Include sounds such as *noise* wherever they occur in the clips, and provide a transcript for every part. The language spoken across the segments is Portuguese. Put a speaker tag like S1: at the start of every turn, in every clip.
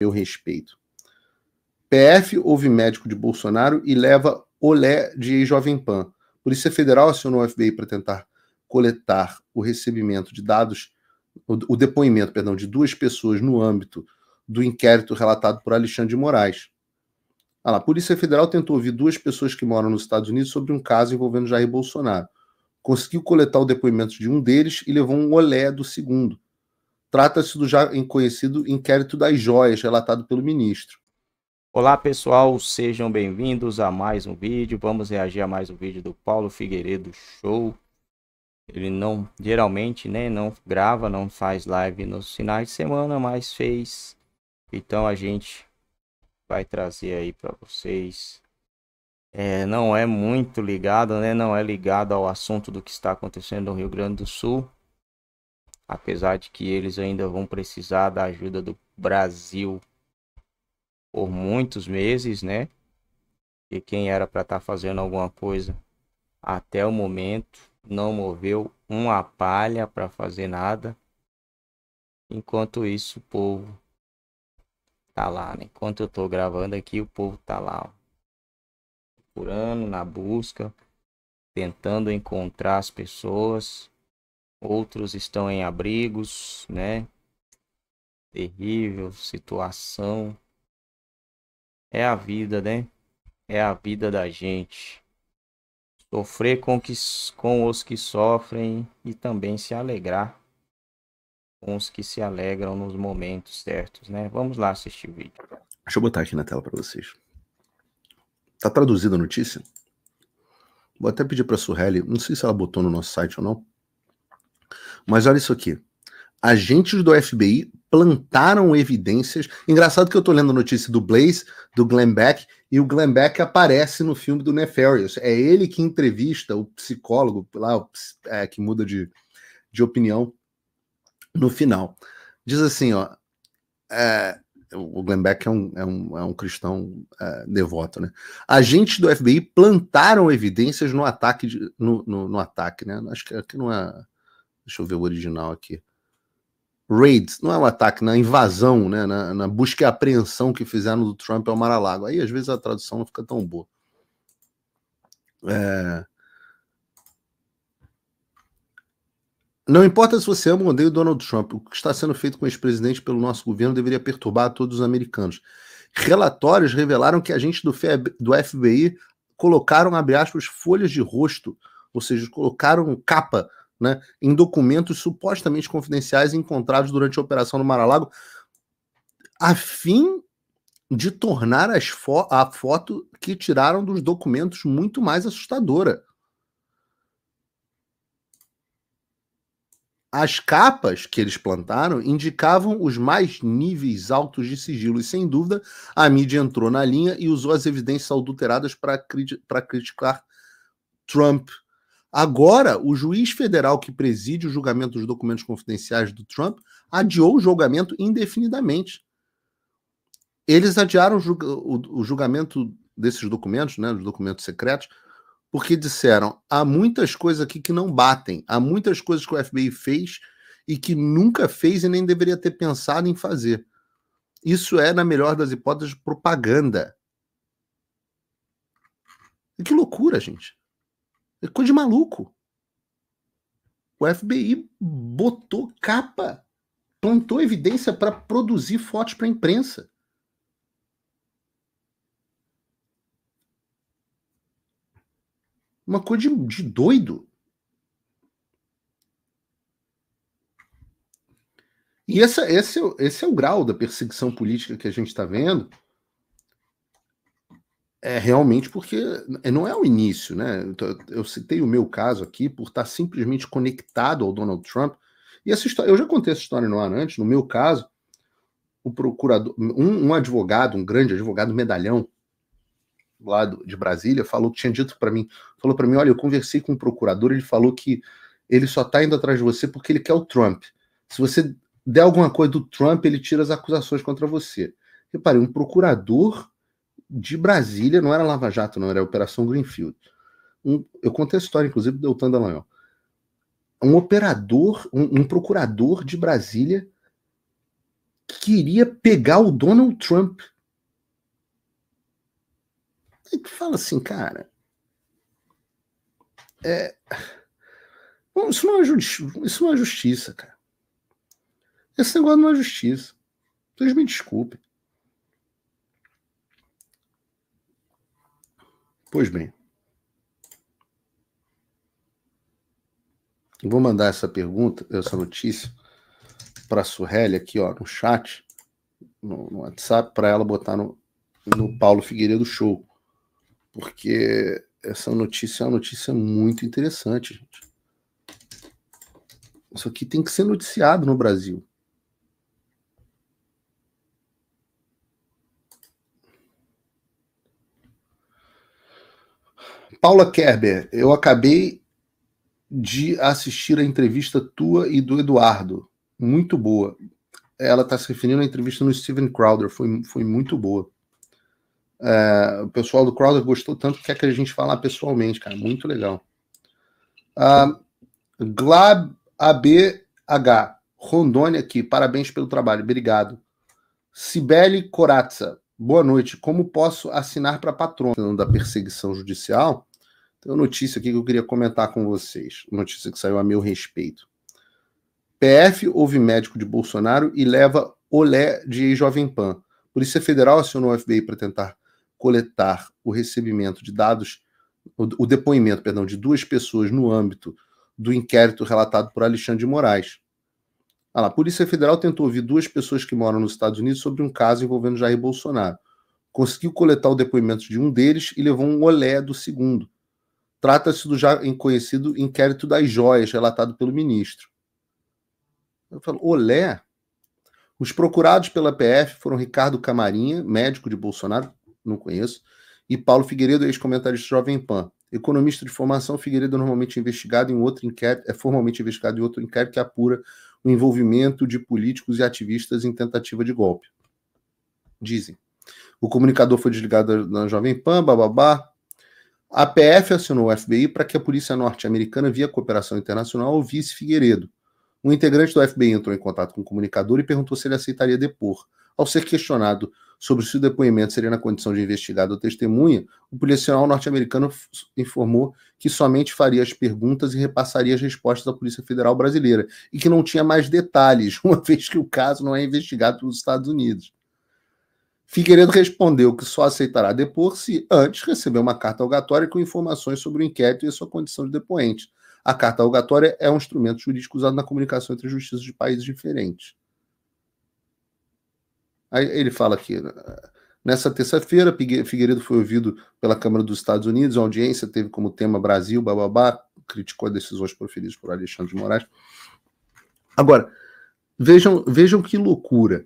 S1: meu respeito. PF ouve médico de Bolsonaro e leva olé de Jovem Pan. Polícia Federal acionou o FBI para tentar coletar o recebimento de dados, o, depoimento, perdão, de duas pessoas no âmbito do inquérito relatado por Alexandre de Moraes. Ah lá, a Polícia Federal tentou ouvir duas pessoas que moram nos Estados Unidos sobre um caso envolvendo Jair Bolsonaro. Conseguiu coletar o depoimento de um deles e levou um olé do segundo. Trata-se do já conhecido inquérito das joias,
S2: relatado pelo ministro. Olá pessoal, sejam bem-vindos a mais um vídeo. Vamos reagir a mais um vídeo do Paulo Figueiredo Show. Ele não, geralmente, né, não grava, não faz live nos finais de semana, mas fez. Então a gente vai trazer aí para vocês. É, não é muito ligado, né? Não é ligado ao assunto do que está acontecendo no Rio Grande do Sul, apesar de que eles ainda vão precisar da ajuda do Brasil por muitos meses, né? E quem era para estar tá fazendo alguma coisa até o momento não moveu uma palha para fazer nada. Enquanto isso, o povo tá lá, né? Enquanto eu tô gravando aqui, o povo tá lá, ó, procurando na busca, tentando encontrar as pessoas outros estão em abrigos, né? Terrível situação. É a vida, né? É a vida da gente. Sofrer com, que, com os que sofrem e também se alegrar com os que se alegram nos momentos certos, né? Vamos lá assistir o vídeo.
S1: Deixa eu botar aqui na tela para vocês. Tá traduzida a notícia? Vou até pedir para a Surrelli, não sei se ela botou no nosso site ou não, mas olha isso aqui. Agentes do FBI plantaram evidências. Engraçado que eu tô lendo a notícia do Blaze, do Glenn Beck, e o Glenn Beck aparece no filme do Nefarious. É ele que entrevista o psicólogo lá, é, que muda de, de opinião no final. Diz assim, ó. É, o Glenn Beck é um, é um, é um cristão é, devoto, né? Agentes do FBI plantaram evidências no ataque, de, no, no, no, ataque, né? Acho que aqui não é Deixa eu ver o original aqui. Raid, não é um ataque, na né? invasão, né? Na, na, busca e apreensão que fizeram do Trump ao Mar-a-Lago. Aí às vezes a tradução não fica tão boa. É... Não importa se você ama ou odeia o Donald Trump, o que está sendo feito com o ex-presidente pelo nosso governo deveria perturbar todos os americanos. Relatórios revelaram que agentes do, FBI colocaram, abre aspas, folhas de rosto, ou seja, colocaram capa né, em documentos supostamente confidenciais encontrados durante a operação no Mar-a-Lago, a fim de tornar fo a foto que tiraram dos documentos muito mais assustadora. As capas que eles plantaram indicavam os mais níveis altos de sigilo, e sem dúvida a mídia entrou na linha e usou as evidências adulteradas para criticar Trump Agora, o juiz federal que preside o julgamento dos documentos confidenciais do Trump adiou o julgamento indefinidamente. Eles adiaram o julgamento desses documentos, né, dos documentos secretos, porque disseram: há muitas coisas aqui que não batem, há muitas coisas que o FBI fez e que nunca fez e nem deveria ter pensado em fazer. Isso é, na melhor das hipóteses, propaganda. que loucura, gente. É coisa de maluco. O FBI botou capa, plantou evidência para produzir fotos para a imprensa. Uma coisa de, de doido. E essa, esse, é esse é o grau da perseguição política que a gente está vendo é realmente porque é, não é o início, né? Então, eu citei o meu caso aqui por estar simplesmente conectado ao Donald Trump. E essa história, eu já contei essa história no ar antes. No meu caso, o procurador, um, um advogado, um grande advogado medalhão lá do, de Brasília, falou que tinha dito para mim, falou para mim, olha, eu conversei com um procurador, ele falou que ele só tá indo atrás de você porque ele quer o Trump. Se você der alguma coisa do Trump, ele tira as acusações contra você. Reparei, um procurador de Brasília, não era Lava Jato, não, era Operação Greenfield. Um, eu contei a história, inclusive, do Deltan Dallagnol. Um operador, um, um procurador de Brasília queria pegar o Donald Trump. Aí tu fala assim, cara. É, isso, não é isso não é justiça, cara. Esse negócio não é justiça. Vocês me desculpem. Pois bem. Eu vou mandar essa pergunta, essa notícia para a Surrelli aqui, ó, no chat, no, no WhatsApp, para ela botar no, no Paulo Figueiredo Show. Porque essa notícia é uma notícia muito interessante, gente. Isso aqui tem que ser noticiado no Brasil. Paula Kerber, eu acabei de assistir a entrevista tua e do Eduardo. Muito boa. Ela está se referindo à entrevista no Steven Crowder, foi, foi muito boa. É, o pessoal do Crowder gostou tanto que quer que a gente falar pessoalmente, cara. Muito legal. Ah, Glab ABH, Rondônia aqui, parabéns pelo trabalho, obrigado. Cibele Corazza, Boa noite. Como posso assinar para patrono da perseguição judicial? Tem uma notícia aqui que eu queria comentar com vocês. Notícia que saiu a meu respeito. PF ouve médico de Bolsonaro e leva olé de Jovem Pan. Polícia Federal acionou o FBI para tentar coletar o recebimento de dados, o depoimento, perdão, de duas pessoas no âmbito do inquérito relatado por Alexandre de Moraes. Ah a Polícia Federal tentou ouvir duas pessoas que moram nos Estados Unidos sobre um caso envolvendo Jair Bolsonaro. Conseguiu coletar o depoimento de um deles e levou um olé do segundo. Trata-se do já conhecido inquérito das joias, relatado pelo ministro. Eu falo, olé? Os procurados pela PF foram Ricardo Camarinha, médico de Bolsonaro, não conheço, e Paulo Figueiredo, ex-comentarista Jovem Pan. Economista de formação, Figueiredo é normalmente investigado em outro inquérito, é formalmente investigado em outro inquérito que apura o envolvimento de políticos e ativistas em tentativa de golpe. Dizem. O comunicador foi desligado na Jovem Pan, bababá. A PF acionou o FBI para que a polícia norte-americana, via cooperação internacional, ouvisse Figueiredo. Um integrante do FBI entrou em contato com o comunicador e perguntou se ele aceitaria depor. Ao ser questionado sobre se o depoimento seria na condição de investigado ou testemunha, o policial norte-americano informou que somente faria as perguntas e repassaria as respostas à Polícia Federal brasileira e que não tinha mais detalhes, *laughs* uma vez que o caso não é investigado pelos Estados Unidos. Figueiredo respondeu que só aceitará depor se antes receber uma carta algatória com informações sobre o inquérito e a sua condição de depoente. A carta algatória é um instrumento jurídico usado na comunicação entre justiças de países diferentes. Aí ele fala aqui. Ah, nessa terça-feira, Figueiredo foi ouvido pela Câmara dos Estados Unidos. A audiência teve como tema Brasil, bababá, criticou as decisões proferidas por Alexandre de Moraes. Agora, vejam, vejam que loucura.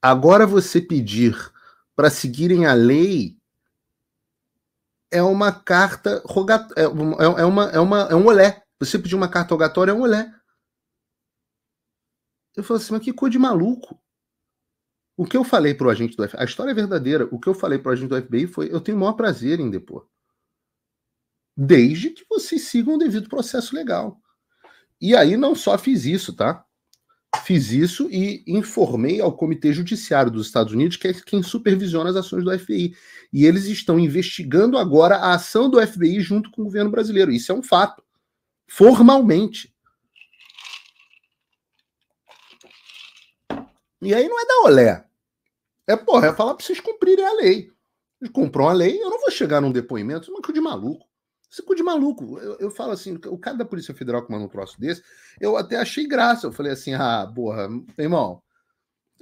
S1: Agora você pedir para seguirem a lei é uma carta rogatória, é, é, é, uma, é, uma, é um olé. Você pedir uma carta rogatória é um olé. Eu falo assim, mas que coisa de maluco. O que eu falei para o agente do FBI, a história é verdadeira, o que eu falei para o agente do FBI foi: eu tenho o maior prazer em depor. Desde que vocês sigam o devido processo legal. E aí não só fiz isso, tá? Fiz isso e informei ao Comitê Judiciário dos Estados Unidos, que é quem supervisiona as ações do FBI. E eles estão investigando agora a ação do FBI junto com o governo brasileiro. Isso é um fato. Formalmente. E aí não é da olé. É, porra, é falar para vocês cumprirem a lei. Ele comprou uma lei, eu não vou chegar num depoimento, mas cu de maluco. Esse cu de maluco. Eu, eu, falo assim, o cara da Polícia Federal que manda um troço desse, eu até achei graça. Eu falei assim, ah, porra, irmão,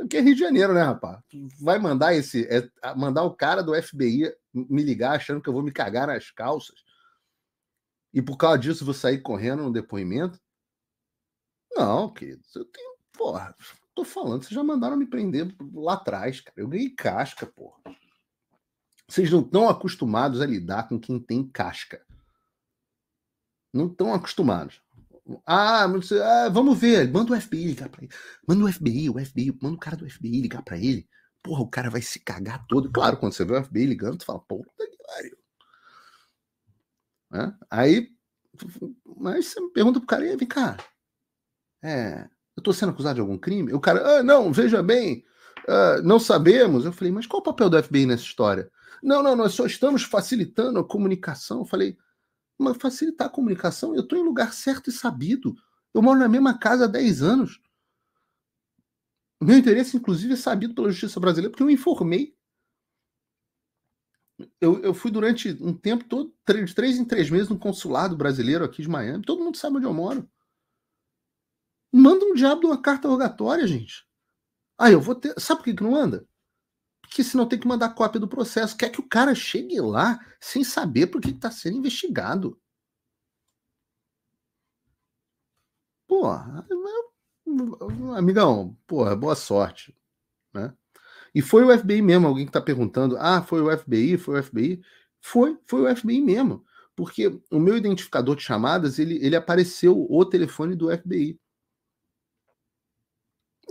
S1: aqui é Rio de Janeiro, né, rapaz? Vai mandar esse, é, mandar o cara do FBI me ligar achando que eu vou me cagar nas calças e por causa disso vou sair correndo num depoimento? Não, querido, eu tenho, porra, Tô falando, vocês já mandaram me prender lá atrás, cara. Eu ganhei casca, porra. Vocês não estão acostumados a lidar com quem tem casca. Não estão acostumados. Ah, mas, ah, vamos ver. Manda o FBI ligar pra ele. Manda o FBI, o FBI, manda o cara do FBI ligar pra ele. Porra, o cara vai se cagar todo. Claro, quando você vê o FBI ligando, tu fala, puta que pariu. Aí, mas você pergunta pro cara, e vem cá, é, eu estou sendo acusado de algum crime? O cara, ah, não, veja bem, ah, não sabemos. Eu falei, mas qual o papel do FBI nessa história? Não, não, nós só estamos facilitando a comunicação. Eu falei, mas facilitar a comunicação? Eu estou em lugar certo e sabido. Eu moro na mesma casa há 10 anos. Meu interesse, inclusive, é sabido pela justiça brasileira, porque eu informei. Eu, eu fui durante um tempo todo, de três em três meses, no consulado brasileiro aqui de Miami. Todo mundo sabe onde eu moro. Manda um diabo de uma carta rogatória, gente. Aí eu vou ter. Sabe por que, que não anda? Porque senão tem que mandar cópia do processo. Quer que o cara chegue lá sem saber por que está sendo investigado. Porra, amigão, porra, boa sorte. Né? E foi o FBI mesmo, alguém que está perguntando: ah, foi o FBI, foi o FBI. Foi, foi o FBI mesmo. Porque o meu identificador de chamadas, ele, ele apareceu o telefone do FBI.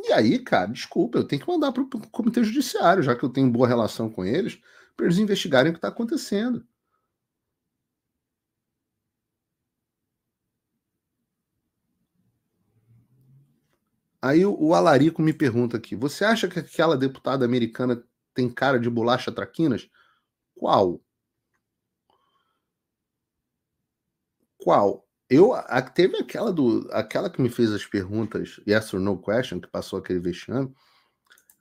S1: E aí, cara, desculpa, eu tenho que mandar para o Comitê Judiciário, já que eu tenho boa relação com eles, para eles investigarem o que está acontecendo. Aí o, Alarico me pergunta aqui: você acha que aquela deputada americana tem cara de bolacha traquinas? Qual? Qual? Eu a, teve aquela do aquela que me fez as perguntas yes or no question que passou aquele vexame.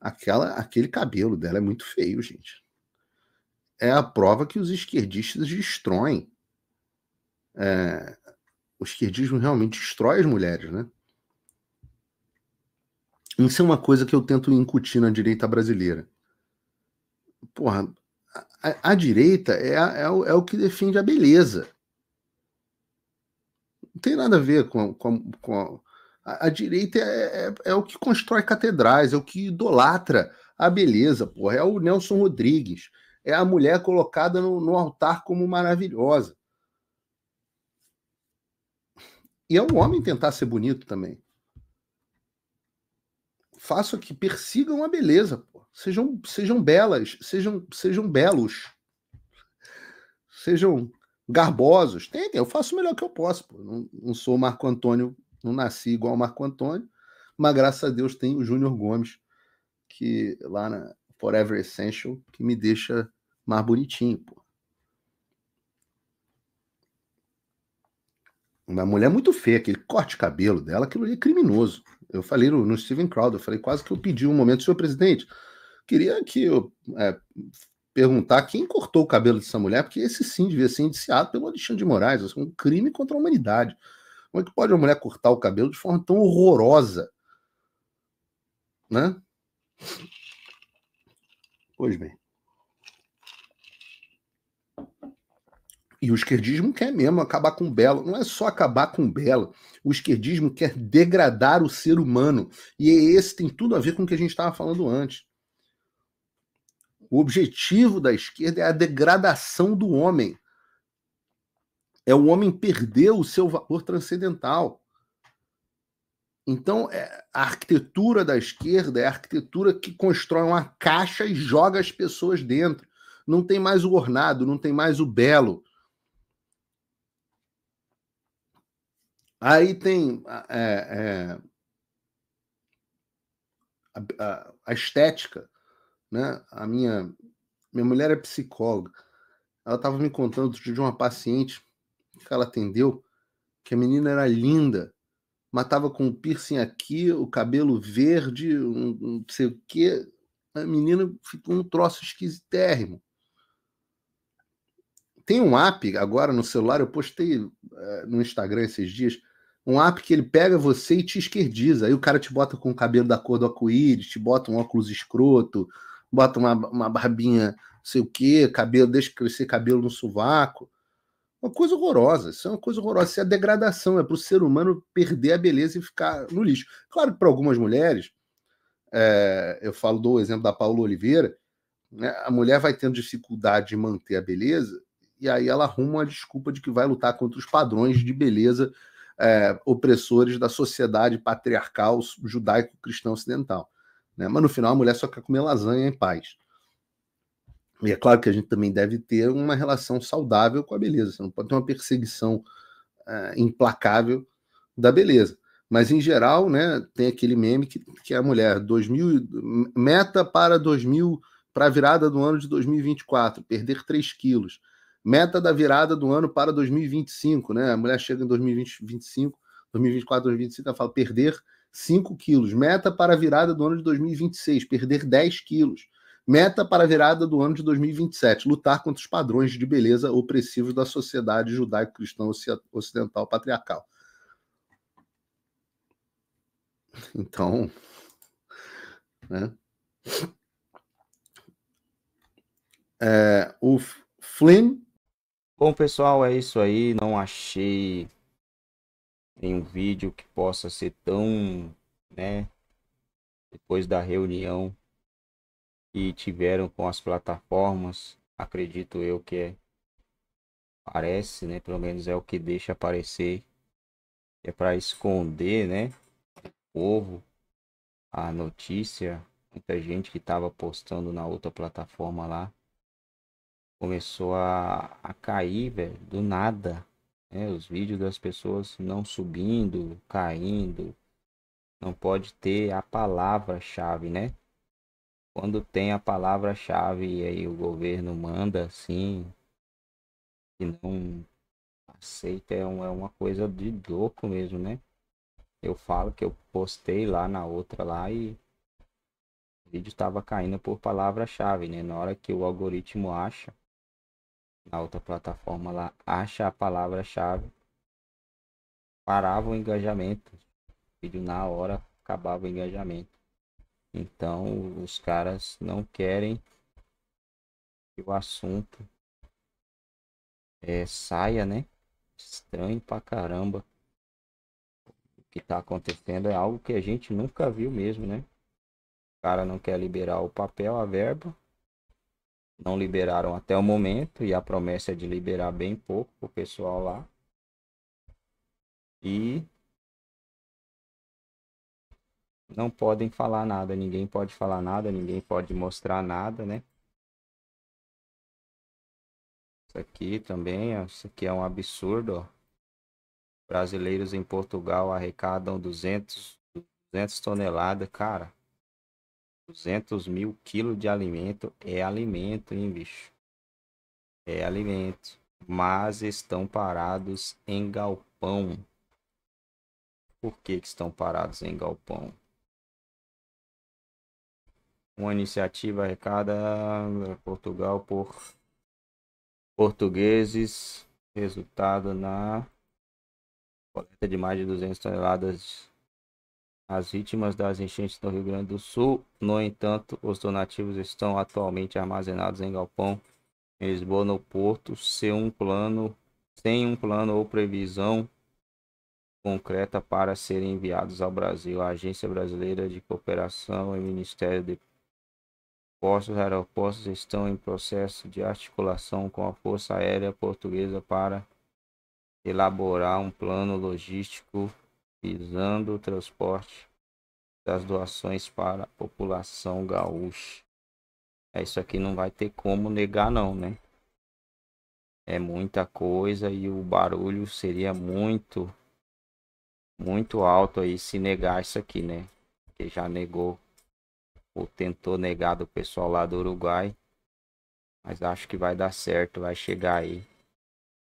S1: Aquela aquele cabelo dela é muito feio, gente. É a prova que os esquerdistas destroem. É, o esquerdismo realmente destrói as mulheres, né? Isso é uma coisa que eu tento incutir na direita brasileira. Porra, a, a direita é, é, é o que defende a beleza não tem nada a ver com, com, com a, a, direita é, é, é, o que constrói catedrais, é o que idolatra a beleza, porra. É o Nelson Rodrigues, é a mulher colocada no, no altar como maravilhosa. E é o homem tentar ser bonito também. faça que persigam a beleza, porra. Sejam, sejam belas, sejam, sejam belos. Sejam garbosos. Tem, eu faço o melhor que eu posso. Pô. Não, não sou Marco Antônio, não nasci igual Marco Antônio, mas graças a Deus tem o Júnior Gomes, que lá na Forever Essential, que me deixa mais bonitinho, pô. Uma mulher muito feia, aquele corte de cabelo dela, aquilo ali é criminoso. Eu falei no, no Steven Crowder, eu falei quase que eu pedi um momento, senhor presidente, queria que eu é, perguntar quem cortou o cabelo dessa mulher, porque esse sim devia ser indiciado pelo Alexandre de Moraes, assim, um crime contra a humanidade. Como é que pode uma mulher cortar o cabelo de forma tão horrorosa? Né? Pois bem. E o esquerdismo quer mesmo acabar com o belo. Não é só acabar com o belo. O esquerdismo quer degradar o ser humano. E é esse tem tudo a ver com o que a gente estava falando antes. O objetivo da esquerda é a degradação do homem. É o homem perder o seu valor transcendental. Então, é, a arquitetura da esquerda é a arquitetura que constrói uma caixa e joga as pessoas dentro. Não tem mais o ornado, não tem mais o belo. Aí tem é, é, a, a, a estética né? A minha minha mulher é psicóloga. Ela estava me contando de uma paciente que ela atendeu, que a menina era linda, matava com o piercing aqui, o cabelo verde, um, um sei o quê. A menina ficou um troço esquisitérrimo. Tem um app agora no celular, eu postei uh, no Instagram esses dias, um app que ele pega você e te esquerdiza. Aí o cara te bota com o cabelo da cor do arco-íris, te bota um óculos escroto, bota uma, uma barbinha, sei o quê, cabelo, deixa crescer cabelo no sovaco. Uma coisa horrorosa, isso é uma coisa horrorosa, isso é a degradação, é para o ser humano perder a beleza e ficar no lixo. Claro que para algumas mulheres, é, eu falo do exemplo da Paula Oliveira, né, a mulher vai tendo dificuldade de manter a beleza e aí ela arruma uma desculpa de que vai lutar contra os padrões de beleza é, opressores da sociedade patriarcal judaico-cristã ocidental. Né? Mas no final a mulher só quer comer lasanha em paz. E é claro que a gente também deve ter uma relação saudável com a beleza. Você não pode ter uma perseguição uh, implacável da beleza. Mas em geral, né, tem aquele meme que, que a mulher 2000 meta para 2000 para a virada do ano de 2024, perder 3 quilos. Meta da virada do ano para 2025, né? A mulher chega em 2025, 2024, 2025, ela fala perder 5 quilos. Meta para a virada do ano de 2026, perder 10 quilos. Meta para a virada do ano de 2027, lutar contra os padrões de beleza opressivos da sociedade judaico-cristã ocidental patriarcal. Então, né?
S2: É, o Flynn. Bom, pessoal, é isso aí. Não achei em um vídeo que possa ser tão, né, depois da reunião que tiveram com as plataformas, acredito eu que é, parece, né, pelo menos é o que deixa aparecer, é para esconder, né, o povo, a notícia, muita gente que estava postando na outra plataforma lá, começou a, a cair, velho, do nada. Né? Os vídeos das pessoas não subindo, caindo. Não pode ter a palavra-chave, né? Quando tem a palavra-chave e aí o governo manda assim, e não aceita, é, um, é uma coisa de louco mesmo, né? Eu falo que eu postei lá na outra lá e o vídeo estava caindo por palavra-chave, né? Na hora que o algoritmo acha, na outra plataforma lá, acha a palavra-chave, parava o engajamento. vídeo na hora acabava o engajamento. Então os caras não querem que o assunto é, saia, né? Estranho pra caramba. O que tá acontecendo é algo que a gente nunca viu mesmo, né? O cara não quer liberar o papel, a verba, não liberaram até o momento e a promessa é de liberar bem pouco o pessoal lá. E não podem falar nada, ninguém pode falar nada, ninguém pode mostrar nada, né? Isso aqui também, ó, isso aqui é um absurdo, ó. Brasileiros em Portugal arrecadam 200, 200 toneladas, cara. 200 mil quilos de alimento é alimento, hein, bicho? É alimento. Mas estão parados em galpão. Por que, que estão parados em galpão? Uma iniciativa arrecada Portugal por portugueses. Resultado na coleta de mais de 200 toneladas as vítimas das enchentes do Rio Grande do Sul. No entanto, os donativos estão atualmente armazenados em galpão em Lisboa, no Porto, sem um plano, sem um plano ou previsão concreta para serem enviados ao Brasil. A Agência Brasileira de Cooperação e Ministério de Postos e Aeroportos estão em processo de articulação com a Força Aérea Portuguesa para elaborar um plano logístico visando o transporte das doações para a população gaúcha. É, isso aqui não vai ter como negar não, né? É muita coisa e o barulho seria muito, muito alto aí se negar isso aqui, né? Que já negou ou tentou negar do pessoal lá do Uruguai. Mas acho que vai dar certo, vai chegar aí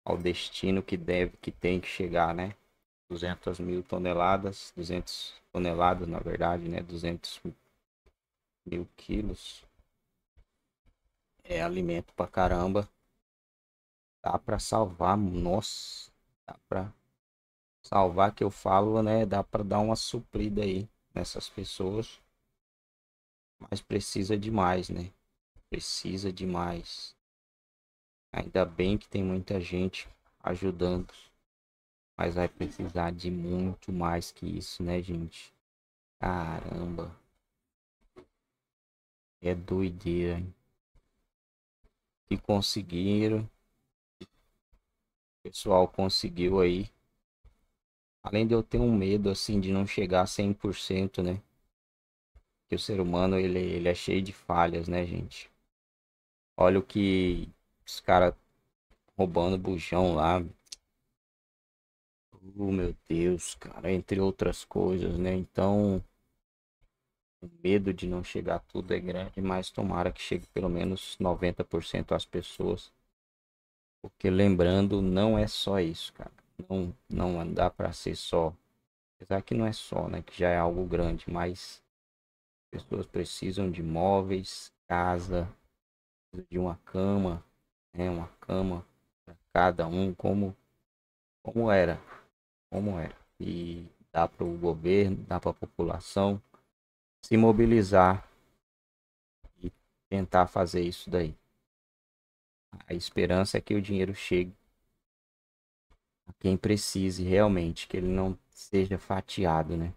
S2: ao destino que deve, que tem que chegar, né? 200 mil toneladas, 200 toneladas na verdade, né? 200 mil quilos. É alimento pra caramba. Dá pra salvar, nossa, dá pra salvar que eu falo, né? Dá pra dar uma suprida aí nessas pessoas. Mas precisa demais, né? Precisa demais. Ainda bem que tem muita gente ajudando. Mas vai precisar de muito mais que isso, né, gente? Caramba. É doideira, hein? E conseguiram. O pessoal conseguiu aí. Além de eu ter um medo, assim, de não chegar a 100%, né? Que o ser humano, ele, ele é cheio de falhas, né, gente? Olha o que os caras roubando bujão lá. Oh, meu Deus, cara, entre outras coisas, né? Então, o medo de não chegar tudo é grande, mas tomara que chegue pelo menos 90% às pessoas. Porque lembrando, não é só isso, cara. Não, não dá para ser só. Apesar que não é só, né? Que já é algo grande, mas pessoas precisam de móveis, casa, de uma cama, né? Uma cama para cada um, como, como era como é e dá para o governo, dá para a população se mobilizar e tentar fazer isso daí. A esperança é que o dinheiro chegue a quem precise realmente, que ele não seja fatiado, né?